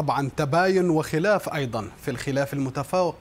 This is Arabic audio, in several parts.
طبعا تباين وخلاف أيضا في الخلاف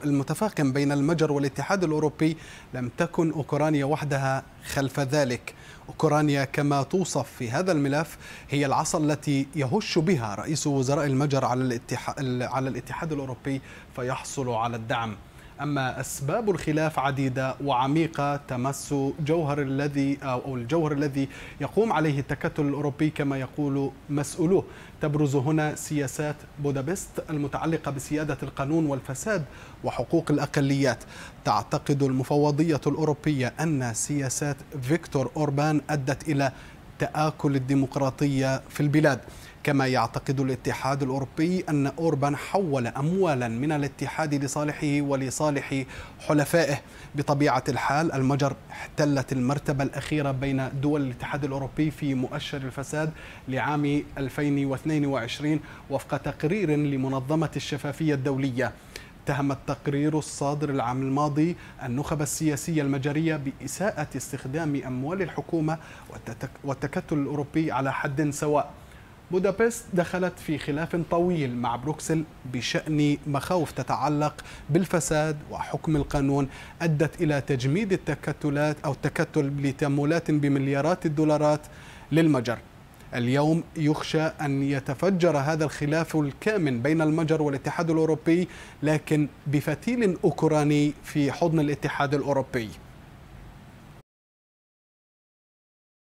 المتفاقم بين المجر والاتحاد الأوروبي لم تكن أوكرانيا وحدها خلف ذلك أوكرانيا كما توصف في هذا الملف هي العصا التي يهش بها رئيس وزراء المجر على الاتحاد, على الاتحاد الأوروبي فيحصل على الدعم أما أسباب الخلاف عديدة وعميقة تمس جوهر الذي أو الجوهر الذي يقوم عليه التكتل الأوروبي كما يقول مسؤولوه تبرز هنا سياسات بودابست المتعلقة بسيادة القانون والفساد وحقوق الأقليات تعتقد المفوضية الأوروبية أن سياسات فيكتور أوربان أدت إلى تآكل الديمقراطية في البلاد كما يعتقد الاتحاد الأوروبي أن أوربان حول أموالا من الاتحاد لصالحه ولصالح حلفائه بطبيعة الحال المجر احتلت المرتبة الأخيرة بين دول الاتحاد الأوروبي في مؤشر الفساد لعام 2022 وفق تقرير لمنظمة الشفافية الدولية اتهم التقرير الصادر العام الماضي النخب السياسية المجرية بإساءة استخدام أموال الحكومة والتكتل الأوروبي على حد سواء بودابست دخلت في خلاف طويل مع بروكسل بشأن مخاوف تتعلق بالفساد وحكم القانون أدت إلى تجميد التكتلات أو التكتل لتمويلات بمليارات الدولارات للمجر اليوم يخشى أن يتفجر هذا الخلاف الكامن بين المجر والاتحاد الأوروبي لكن بفتيل أوكراني في حضن الاتحاد الأوروبي